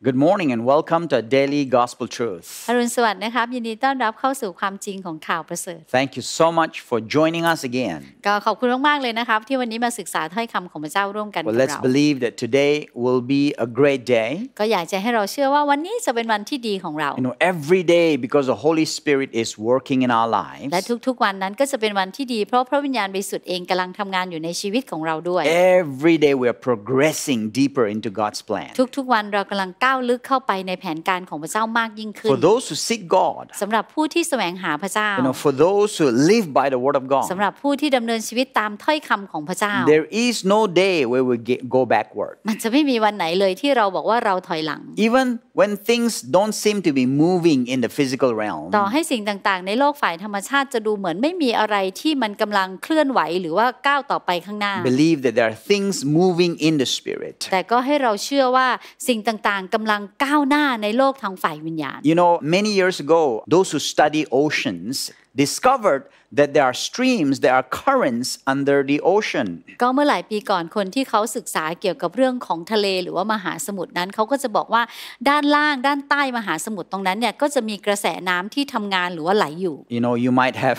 Good morning and welcome to daily gospel truth. อรุณสวัสดิ์นะครับยินดีต้อนรับเข้าสู่ความจริงของข่าวประเสริฐ Thank you so much for joining us again. ก็ขอบคุณมากๆเลยนะครับที่วันนี้มาศึกษาถ้อยคำของพระเจ้าร่วมกันกับเรา Well let's believe that today will be a great day. ก็อยากจะให้เราเชื่อว่าวันนี้จะเป็นวันที่ดีของเรา You know every day because the Holy Spirit is working in our lives. และทุกๆวันนั้นก็จะเป็นวันที่ดีเพราะพระวิญญาณบริสุทธิ์เองกำลังทำงานอยู่ในชีวิตของเราด้วย Every day we are progressing deeper into God's plan. ทุกๆวันเรากำลังก้าว้าวลึกเข้าไปในแผนการของพระเจ้ามากยิ่งขึ้น For those who seek God สำหรับผู้ที่แสวงหาพระเจ้า You know for those who live by the word of God สำหรับผู้ที่ดำเนินชีวิตตามถ้อยคำของพระเจ้า There is no day where we go backward มันจะไม่มีวันไหนเลยที่เราบอกว่าเราถอยหลัง Even when things don't seem to be moving in the physical realm ต่อให้สิ่งต่างๆ ในโลกฝ่ายธรรมชาติจะดูเหมือนไม่มีอะไรที่มันกำลังเคลื่อนไหวหรือว่าก้าวต่อไปข้างหน้า believe that there are things moving in the spirit แต่ก็ให้เราเชื่อว่าสิ่งต่างๆกำลังก้าวหน้าในโลกทางฝ่ายวิญญาณ you know many years ago those who study oceans discovered that there are streams, there are currents under the ocean. ก็เมื่อหลายปีก่อนคนที่เขาศึกษาเกี่ยวกับเรื่องของทะเลหรือว่ามหาสมุทรนั้นเขาก็จะบอกว่าด้านล่าง ด้านใต้มหาสมุทรตรงนั้นเนี่ยก็จะมีกระแสน้ำที่ทำงานหรือว่าไหลอยู่ You know you might have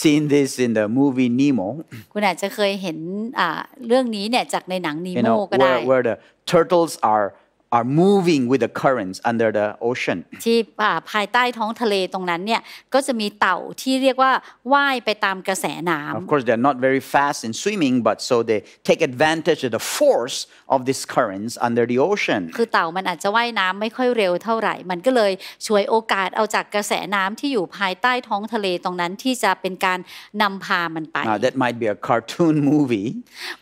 seen this in the movie Nemo. คุณอาจจะเคยเห็นเรื่องนี้เนี่ยจากในหนังนีโมก็ได้ where the turtles are are moving with the currents under the ocean ที่ภายใต้ท้องทะเลตรงนั้นเนี่ยก็จะมีเต่าที่เรียกว่าว่ายไปตามกระแสน้ำ Of course they're not very fast in swimming but so they take advantage of the force of these currents under the ocean คือเต่ามันอาจจะว่ายน้ำไม่ค่อยเร็วเท่าไหร่มันก็เลยช่วยโอกาสเอาจากกระแสน้ำที่อยู่ภายใต้ท้องทะเลตรงนั้นที่จะเป็นการนำพามันไป that might be a cartoon movie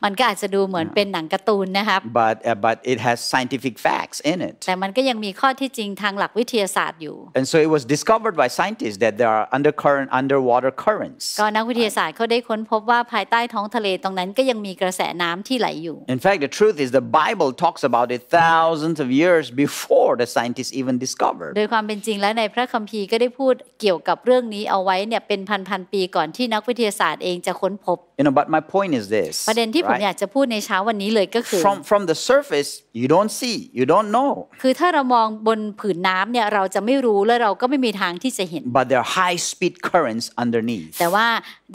มันก็อาจจะดูเหมือนเป็นหนังการ์ตูนนะครับ but uh, but it has scientific facts facts in it แต่มันก็ยังมีข้อที่จริงทางหลักวิทยาศาสตร์อยู่ and so it was discovered by scientists that there are undercurrent underwater currents ก็นักวิทยาศาสตร์เขาได้ค้นพบว่าภายใต้ท้องทะเลตรงนั้นก็ยังมีกระแสน้ำที่ไหลอยู่ in fact the truth is the Bible talks about it thousands of years before the scientists even discovered โดยความเป็นจริงแล้วในพระคัมภีร์ก็ได้พูดเกี่ยวกับเรื่องนี้เอาไว้เนี่ยเป็นพันๆปีก่อนที่นักวิทยาศาสตร์เองจะค้นพบ you know but my point is this ประเด็นที่ผมอยากจะพูดในเช้าวันนี้เลยก็คือ from from the surface you don't see you you don't know คือถ้าเรามองบนผืนน้ำเนี่ยเราจะไม่รู้และเราก็ไม่มีทางที่จะเห็น but there are high speed currents underneath แต่ว่า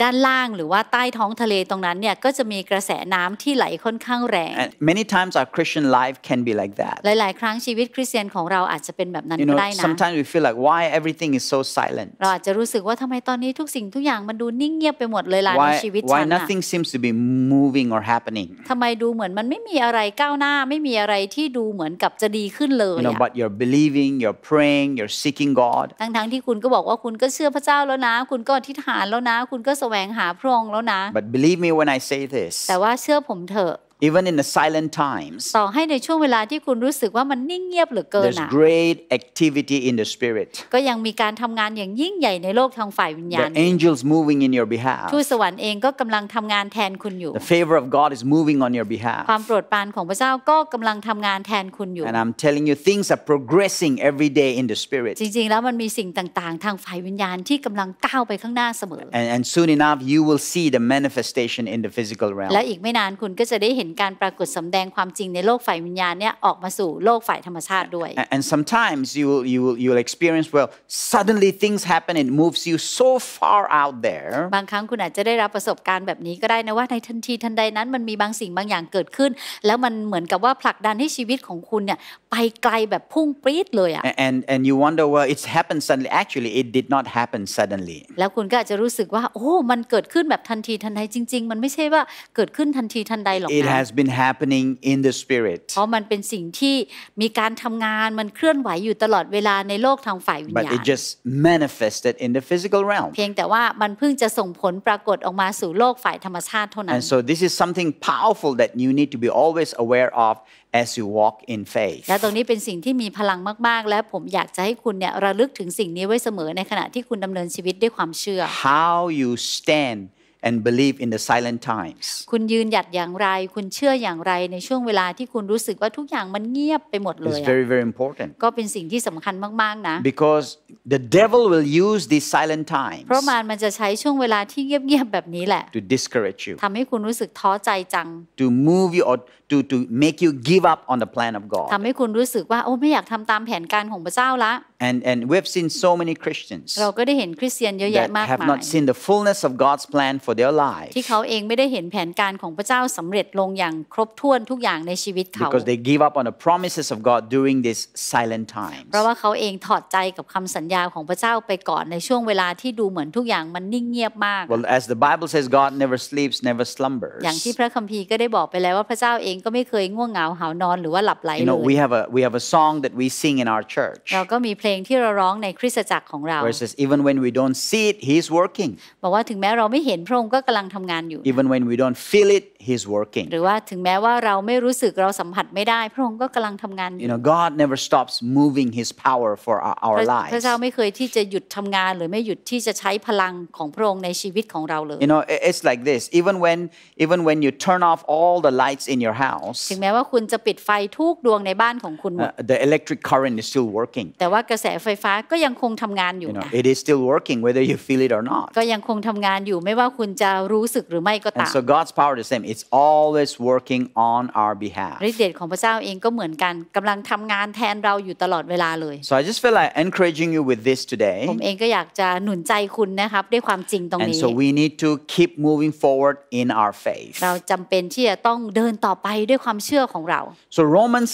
ด้านล่างหรือว่าใต้ท้องทะเลตรงนั้นเนี่ยก็จะมีกระแสน้ำที่ไหลค่อนข้างแรง and many times our Christian life can be like that หลาย ๆ ครั้งชีวิตคริสเตียนของเราอาจจะเป็นแบบนั้นได้นะ sometimes we feel like why everything is so silent เราอาจจะรู้สึกว่าทำไมตอนนี้ทุกสิ่งทุกอย่างมันดูนิ่งเงียบไปหมดเลยล่ะในชีวิตฉัน why nothing seems to be moving or happening ทำไมดูเหมือนมันไม่มีอะไรก้าวหน้าไม่มีอะไรที่ดูเหมือนกับจะดีขึ้นเลย you know, but you're believing you're praying you're seeking God ทั้งทั้งที่คุณก็บอกว่าคุณก็เชื่อพระเจ้าแล้วนะ คุณก็อธิษฐานแล้วนะ คุณก็แสวงหาพระองค์แล้วนะ but believe me when I say this แต่ว่าเชื่อผมเถอะ even in the silent times ต่อให้ในช่วงเวลาที่คุณรู้สึกว่ามันนิ่งเงียบเหลือเกิน there's great activity in the spirit ก็ยังมีการทำงานอย่างยิ่งใหญ่ในโลกทางฝ่ายวิญญาณ the angels moving in your behalf ทูตสวรรค์เองก็กำลังทำงานแทนคุณอยู่ the favor of God is moving on your behalf ความโปรดปรานของพระเจ้าก็กำลังทำงานแทนคุณอยู่ and I'm telling you things are progressing every day in the spirit จริง ๆ แล้วมันมีสิ่งต่างๆ ทางฝ่ายวิญญาณที่กำลังก้าวไปข้างหน้าเสมอ and and soon enough you will see the manifestation in the physical realm และอีกไม่นานคุณก็จะได้เห็นการปรากฏสำแดงความจริงในโลกฝ่ายวิญญาณเนี่ยออกมาสู่โลกฝ่ายธรรมชาติด้วย and sometimes you will you will you'll w i experience well suddenly things happen and moves you so far out there บางครั้งคุณอาจจะได้รับประสบการณ์แบบนี้ก็ได้นะว่า ในทันทีทันใดนั้นมันมีบางสิ่งบางอย่างเกิดขึ้น แล้วมันเหมือนกับว่าผลักดันให้ชีวิตของคุณเนี่ยไปไกลแบบพุ่งปรี๊ดเลยอะ and and you wonder well it's happened suddenly actually it did not happen suddenly แล้วคุณก็อาจจะรู้สึกว่าโอ้ มันเกิดขึ้นแบบทันทีทันใดจริง ๆ มันไม่ใช่ว่าเกิดขึ้นทันทีทันใดหรอกนะ it has been happening in the spirit เพราะมันเป็นสิ่งที่มีการทำงานมันเคลื่อนไหวอยู่ตลอดเวลาในโลกทางฝ่ายวิญญาณ but it just manifested in the physical realm เพียงแต่ว่ามันเพิ่งจะส่งผลปรากฏออกมาสู่โลกฝ่ายธรรมชาติเท่านั้น and so this is something powerful that you need to be always aware of as you walk in faith และตรงนี้เป็นสิ่งที่มีพลังมากๆ และผมอยากจะให้คุณเนี่ยระลึกถึงสิ่งนี้ไว้เสมอในขณะที่คุณดำเนินชีวิตด้วยความเชื่อ how you stand and believe in the silent times คุณยืนหยัดอย่างไร คุณเชื่ออย่างไรในช่วงเวลาที่คุณรู้สึกว่าทุกอย่างมันเงียบไปหมดเลย It's very very important ก็เป็นสิ่งที่สำคัญมากๆนะ because the devil will use these silent times เพราะมันมันจะใช้ช่วงเวลาที่เงียบๆแบบนี้แหละ to discourage you ทำให้คุณรู้สึกท้อใจจัง to move you or to to make you give up on the plan of God ทำให้คุณรู้สึกว่าโอ้ไม่อยากทำตามแผนการของพระเจ้าละ and and we've seen so many Christians เราก็ได้เห็นคริสเตียนเยอะแยะมากมาย have not seen the fullness of God's plan for their life ที่เขาเองไม่ได้เห็นแผนการของพระเจ้าสำเร็จลงอย่างครบถ้วนทุกอย่างในชีวิตเขา because they give up on the promises of God during t h i s silent t i m e เพราะว่าเขาเองถอดใจกับคำสัญญาของพระเจ้าไปก่อนในช่วงเวลาที่ดูเหมือนทุกอย่างมันนิ่งเงียบมาก well as the Bible says God never sleeps never slumbers อย่างที่พระคัมภีร์ก็ได้บอกไปแล้วว่าพระเจ้าเององก็ไม่เคยง่วงเหงาหานอนหรือว่าหลับไหลเลย You know we have a we have a song that we sing in our church เราก็มีเพลงที่เราร้องในคริสตจักรของเรา Where it says even when we don't see it he's working บอกว่าถึงแม้เราไม่เห็นพระองค์ก็กำลังทำงานอยู่ Even when we don't feel it he's working หรือว่าถึงแม้ว่าเราไม่รู้สึกเราสัมผัสไม่ได้พระองค์ก็กำลังทำงานอยู่ You know God never stops moving his power for our, our lives พระเจ้าไม่เคยที่จะหยุดทำงานหรือไม่หยุดที่จะใช้พลังของพระองค์ในชีวิตของเราเลย You know it's like this even when even when you turn off all the lights in your house house ถึงแม้ว่าคุณจะปิดไฟทุกดวงในบ้านของคุณหมด the electric current is still working แต่ว่ากระแสไฟฟ้าก็ยังคงทำงานอยู่นะ it is still working whether you feel it or not ก็ยังคงทำงานอยู่ไม่ว่าคุณจะรู้สึกหรือไม่ก็ตาม so God's power is the same it's always working on our behalf ฤทธิเดชของพระเจ้าเองก็เหมือนกันกำลังทำงานแทนเราอยู่ตลอดเวลาเลย so I just feel like encouraging you with this today ผมเองก็อยากจะหนุนใจคุณนะครับด้วยความจริงตรงนี้ and so we need to keep moving forward in our faith เราจำเป็นที่จะต้องเดินต่อไปด้วยความเชื่อของเรา so Romans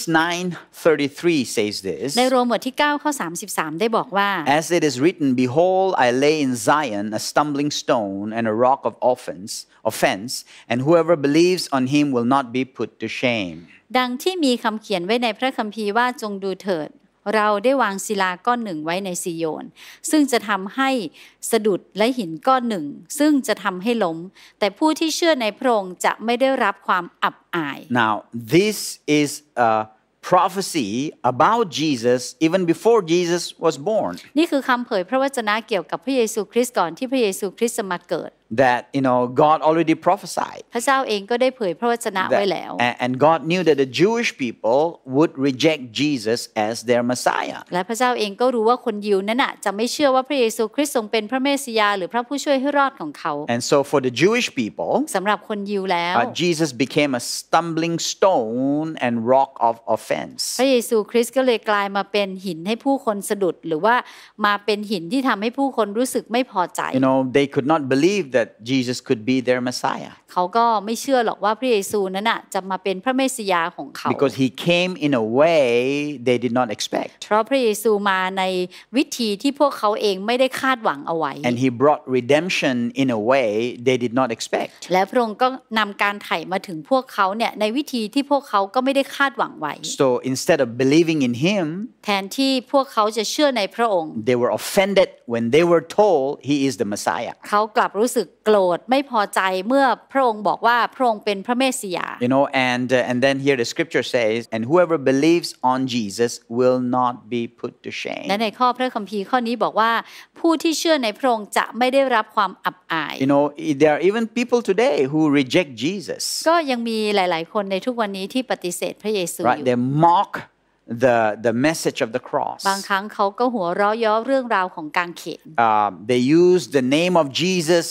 9:33 says this ในโรมบทที่9ข้อ33 33 as it is written behold I lay in Zion a stumbling stone and a rock of offense offense and whoever believes on him will not be put to shame ดังที่มีคำเขียนไว้ในพระคัมภีร์ว่าจงดูเถิดเราได้วางศิลาก้อนหนึ่งไว้ในซิโยน ซึ่งจะทำให้สะดุดและหินก้อนหนึ่ง ซึ่งจะทำให้ล้ม แต่ผู้ที่เชื่อในพระองค์จะไม่ได้รับความอับอาย now this is a prophecy about Jesus even before Jesus was born นี่คือคำเผยพระวจนะเกี่ยวกับพระเยซูคริสต์ก่อนที่พระเยซูคริสต์จะมาเกิด that you know God already prophesied. พระเจ้าเองก็ได้เผยพระวจนะไว้แล้ว And God knew that the Jewish people would reject Jesus as their Messiah. And so for the Jewish people สำหรับคนยิวแล้ว Jesus became a stumbling stone and rock of offense. พระเยซูคริสต์ก็เลยกลายมาเป็นหินให้ผู้คนสะดุดหรือว่ามาเป็นหินที่ทำให้ผู้คนรู้สึกไม่พอใจ You know they could not believe that Jesus could be their Messiah เขาก็ไม่เชื่อหรอกว่าพระเยซูนั้นน่ะจะมาเป็นพระเมสยาของเขา because he came in a way they did not expect เพราะพระเยซูมาในวิธีที่พวกเขาเองไม่ได้คาดหวังเอาไว้ and he brought redemption in a way they did not expect และพระองค์ก็นำการไถ่มาถึงพวกเขาเนี่ยในวิธีที่พวกเขาก็ไม่ได้คาดหวังไว้ so instead of believing in him แทนที่พวกเขาจะเชื่อในพระองค์ they were offended when they were told he is the Messiah เขากลับรู้สึกกโกรธไม่พอใจเมื่อพระองค์บอกว่าพระองค์เป็นพระเมสสิยา You know and uh, and then here the scripture says and whoever believes on Jesus will not be put to shame และในข้อพระคัมภีร์ข้อนี้บอกว่าผู้ที่เชื่อในพระองค์จะไม่ได้รับความอับอาย You know there are even people today who reject Jesus ก็ยังมีหลาย Right they mock the the message of the cross บางครั้งเขาก็หัวเราะเย้อเรื่องราวของกางเขน they use the name of Jesus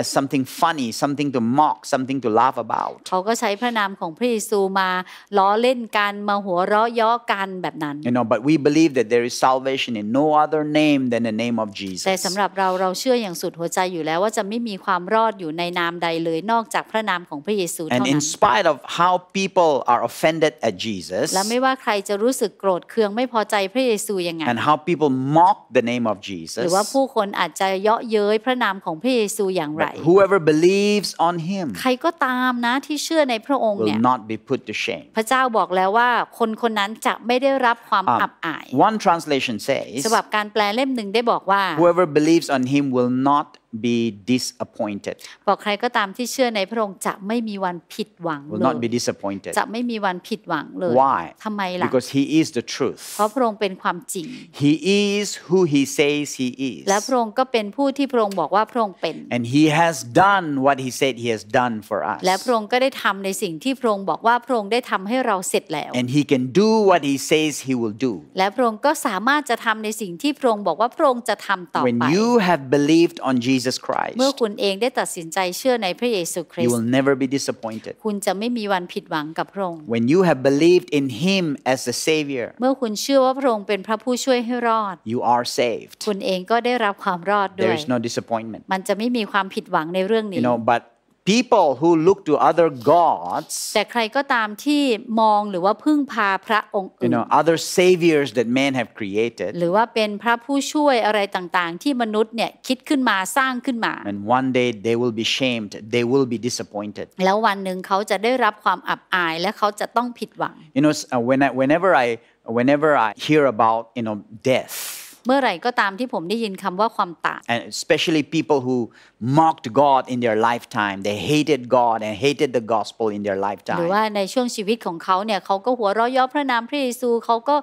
as something funny something to mock something to laugh about เขาก็ใช้พระนามของพระเยซูมาล้อเล่นกันมาหัวเราะย่อกันแบบนั้น you know but we believe that there is salvation in no other name than the name of Jesus แต่สำหรับเราเราเชื่ออย่างสุดหัวใจอยู่แล้วว่าจะไม่มีความรอดอยู่ในนามใดเลยนอกจากพระนามของพระเยซูเท่านั้น and in spite of how people are offended at Jesus และไม่ว่าใครจะรู้สึกโกรธเคืองไม่พอใจพระเยซูยังไง and how people mock the name of Jesus หรือว่าผู้คนอาจจะเยาะเย้ยพระนามของพระเยซูอย่างไรไร whoever believes on him ใครก็ตามนะที่เชื่อในพระองค์เนี่ย will not be put to shame พระเจ้าบอกแล้วว่าคนคนนั้นจะไม่ได้รับความอับอาย one translation says ฉบับการแปลเล่มหนึ่งได้บอกว่า whoever believes on him will not be disappointed บอกใครก็ตามที่เชื่อในพระองค์จะไม่มีวันผิดหวังเลย will not be disappointed จะไม่มีวันผิดหวังเลย why ทำไมล่ะ because he is the truth เพราะพระองค์เป็นความจริง he is who he says he is และพระองค์ก็เป็นผู้ที่พระองค์บอกว่าพระองค์เป็น and he has done what he said he has done for us และพระองค์ก็ได้ทำในสิ่งที่พระองค์บอกว่าพระองค์ได้ทำให้เราเสร็จแล้ว and he can do what he says he will do และพระองค์ก็สามารถจะทำในสิ่งที่พระองค์บอกว่าพระองค์จะทำต่อไป when you have believed on Jesus Jesus Christ เมื่อคุณเองได้ตัดสินใจเชื่อในพระเยซูคริสต์ you will never be disappointed คุณจะไม่มีวันผิดหวังกับพระองค์ when you have believed in Him as the Savior เมื่อคุณเชื่อว่าพระองค์เป็นพระผู้ช่วยให้รอด you are saved คุณเองก็ได้รับความรอดด้วย there is no disappointment มันจะไม่มีความผิดหวังในเรื่องนี้ you know but people who look to other gods แต่ใครก็ตามที่มองหรือว่าพึ่งพาพระองค์อื่น you know other saviors that men have created หรือว่าเป็นพระผู้ช่วยอะไรต่างๆ and one day they will be shamed they will be disappointed แล้ววันหนึ่งเขาจะได้รับความอับอายและเขาจะต้องผิดหวัง you know uh, whenever I whenever I hear about you know death เมื่อไหร่ก็ตามที่ผมได้ยินคำว่าความต่าง and especially people who mocked God in their lifetime they hated God and hated the gospel in their lifetime หรือว่าในช่วงชีวิตของเขาเนี่ยเขาก็หัวเราะเยาะพระนามพระเยซูเขาก็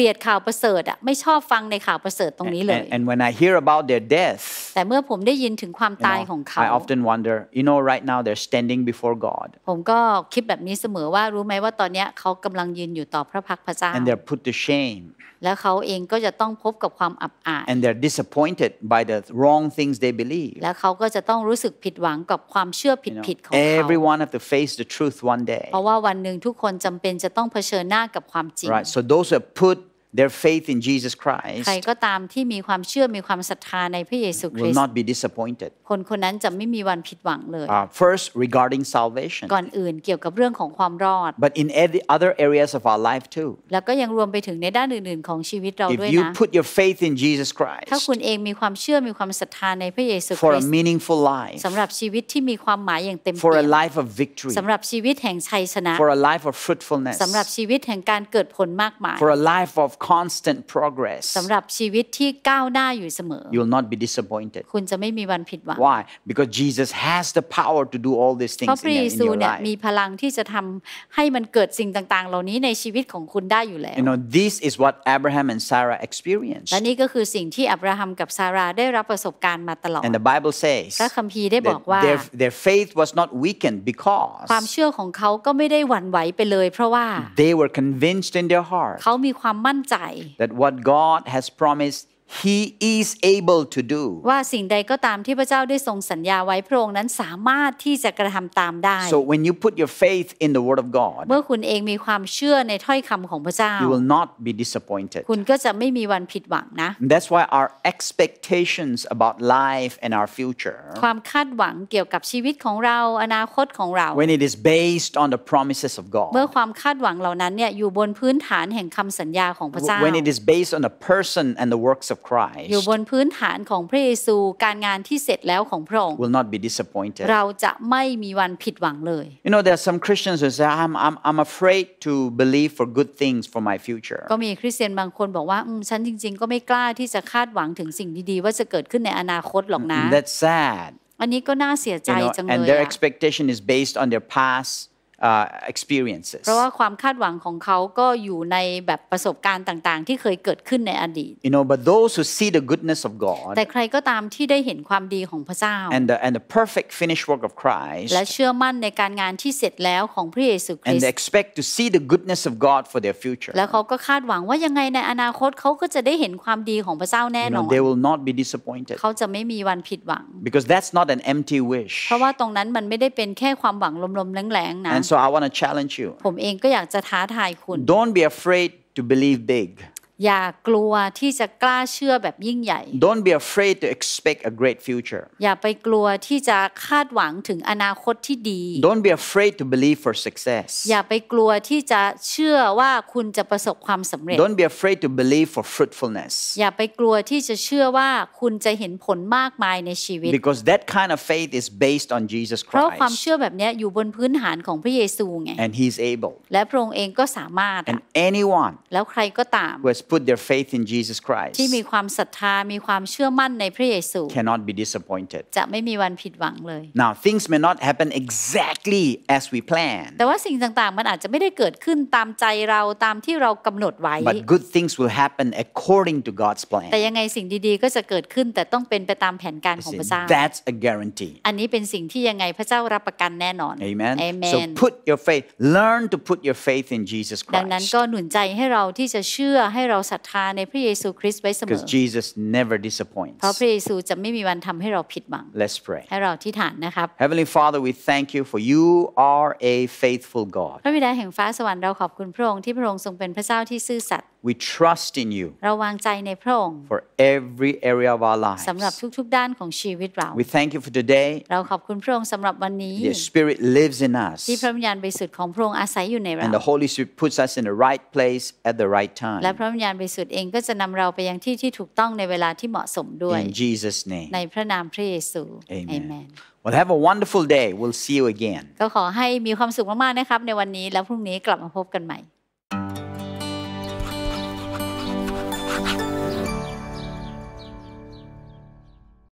ลียดข่าวประเสริฐอ่ะไม่ชอบฟังในข่าวประเสริฐตรงนี้เลย and when I hear about their death แต่เมื่อผมได้ยินถึงความตายของเขา I often wonder you know right now they're standing before God ผมก็คิดแบบนี้เสมอว่ารู้ไหมว่าตอนนี้เขากำลังยืนอยู่ต่อพระพักพระเจ้า and they're put to shame แล้วเขาเองก็จะต้องพบกับความอับอาย and they're disappointed by the wrong things they believe แล้วเขาก็จะต้องรู้สึกผิดหวังกับความเชื่อผิดๆของเขา everyone have to face the truth one day เพราะว่าวันหนึ่งทุกคนจำเป็นจะต้องเผชิญหน้ากับความจริง right so those are put their faith in Jesus Christ ใครก็ตามที่มีความเชื่อมีความศรัทธาในพระเยซูคริสต์ will not be disappointed คนคนนั้นจะไม่มีวันผิดหวังเลย first regarding salvation ก่อนอื่นเกี่ยวกับเรื่องของความรอด but in other areas of our life too แล้วก็ยังรวมไปถึงในด้านอื่นๆของชีวิตเราด้วยนะ if you put your faith in Jesus Christ ถ้าคุณเองมีความเชื่อมีความศรัทธาในพระเยซูคริสต์ for a meaningful life สำหรับชีวิตที่มีความหมายอย่างเต็มเปี่ยม for a life of victory สำหรับชีวิตแห่งชัยชนะ for a life of fruitfulness สำหรับชีวิตแห่งการเกิดผลมากมาย for a life of constant progress สำหรับชีวิตที่ก้าวหน้าอยู่เสมอ you l l not be disappointed คุณจะไม่มีวันผิดหวัง why because Jesus has the power to do all these things in, your life เพราะพระเยซูเนี่ยมีพลังที่จะทำให้มันเกิดสิ่งต่างๆเหล่านี้ในชีวิตของคุณได้อยู่แล้ว you know this is what Abraham and Sarah experienced และนี่ก็คือสิ่งที่อับราฮัมกับซาร่าได้รับประสบการณ์มาตลอด and the Bible says พระคัมภีร์ได้บอกว่า their, their faith was not weakened because ความเชื่อของเขาก็ไม่ได้หวั่นไหวไปเลย เพราะว่า they were convinced in their heart เขามีความมั่นใจ that what God has promised he is able to do ว่าสิ่งใดก็ตามที่พระเจ้าได้ทรงสัญญาไว้พระองค์นั้นสามารถที่จะกระทำตามได้ so when you put your faith in the word of God เมื่อคุณเองมีความเชื่อในถ้อยคำของพระเจ้า you will not be disappointed คุณก็จะไม่มีวันผิดหวังนะ that's why our expectations about life and our future ความคาดหวังเกี่ยวกับชีวิตของเราอนาคตของเรา when it is based on the promises of God เมื่อความคาดหวังเหล่านั้นเนี่ยอยู่บนพื้นฐานแห่งคำสัญญาของพระเจ้า when it is based on the person and the works of of Christ อยู่บนพื้นฐานของพระเยซูการงานที่เสร็จแล้วของพระองค์ will not be disappointed เราจะไม่มีวันผิดหวังเลย You know there are some Christians who say I'm I'm I'm afraid to believe for good things for my future ก็มีคริสเตียนบางคนบอกว่าฉันจริง ๆ ก็ไม่กล้าที่จะคาดหวังถึงสิ่งดีๆ ว่าจะเกิดขึ้นในอนาคตหรอกนะ That's sad อันนี้ก็น่าเสียใจจังเลย And their expectation is based on their past experiences เพราะว่าความคาดหวังของเขาก็อยู่ในแบบประสบการณ์ต่างๆ ที่เคยเกิดขึ้นในอดีต you know but those who see the goodness of God แต่ใครก็ตามที่ได้เห็นความดีของพระเจ้า and the, and the perfect finished work of Christ และเชื่อมั่นในการงานที่เสร็จแล้วของพระเยซูคริสต์ and they expect to see the goodness of God for their future และเขาก็คาดหวังว่ายังไงในอนาคตเขาก็จะได้เห็นความดีของพระเจ้าแน่นอน you know, they will not be disappointed เขาจะไม่มีวันผิดหวัง because that's not an empty wish เพราะว่าตรงนั้นมันไม่ได้เป็นแค่ความหวังลมๆแรงๆนะ so I want to challenge you. ผมเองก็อยากจะท้าทายคุณ Don't be afraid to believe big. อย่ากลัวที่จะกล้าเชื่อแบบยิ่งใหญ่ Don't be afraid to expect a great future อย่าไปกลัวที่จะคาดหวังถึงอนาคตที่ดี Don't be afraid to believe for success อย่าไปกลัวที่จะเชื่อว่าคุณจะประสบความสำเร็จ Don't be afraid to believe for fruitfulness อย่าไปกลัวที่จะเชื่อว่าคุณจะเห็นผลมากมายในชีวิต Because that kind of faith is based on Jesus Christ เพราะความเชื่อแบบนี้อยู่บนพื้นฐานของพระเยซูไง And He's able และพระองค์เองก็สามารถ And anyone แล้วใครก็ตาม put their faith in Jesus Christ ที่มีความศรัทธามีความเชื่อมั่นในพระเยซู cannot be disappointed จะไม่มีวันผิดหวังเลย now things may not happen exactly as we plan แต่ว่าสิ่งต่างๆ มันอาจจะไม่ได้เกิดขึ้นตามใจเราตามที่เรากำหนดไว้ but good things will happen according to God's plan แต่ยังไงสิ่งดี ๆ ก็จะเกิดขึ้นแต่ต้องเป็นไปตามแผนการของพระเจ้า that's a guarantee อันนี้เป็นสิ่งที่ยังไงพระเจ้ารับประกันแน่นอน amen so put your faith learn to put your faith in Jesus Christ ดังนั้นก็หนุนใจให้เราที่จะเชื่อให้เราเราศรัทธาในพระเยซูคริสต์ไว้เสมอ Because Jesus never disappoints เพราะพระเยซูจะไม่มีวันทำให้เราผิดหวัง Let's pray ให้เราที่ฐานนะครับ Heavenly Father we thank you for you are a faithful God พระบิดาแห่งฟ้าสวรรค์เราขอบคุณพระองค์ที่พระองค์ทรงเป็นพระเจ้าที่ซื่อสัตย์ We trust in you เราวางใจในพระองค์ for every area of our lives สำหรับทุก ๆ ด้านของชีวิตเรา We thank you for today เราขอบคุณพระองค์สำหรับวันนี้ The Spirit lives in us ที่พระวิญญาณบริสุทธิ์ของพระองค์อาศัยอยู่ในเรา And the Holy Spirit puts us in the right place at the right time และพระวิญญาณาณบริสุทธิ์เองก็จะนำเราไปยังที่ที่ถูกต้องในเวลาที่เหมาะสมด้วย In Jesus name ในพระนามพระเยซู Amen Well have a wonderful day we'll see you again ก็ขอให้มีความสุขมากๆนะครับในวันนี้แล้วพรุ่งนี้กลับมาพบกันใหม่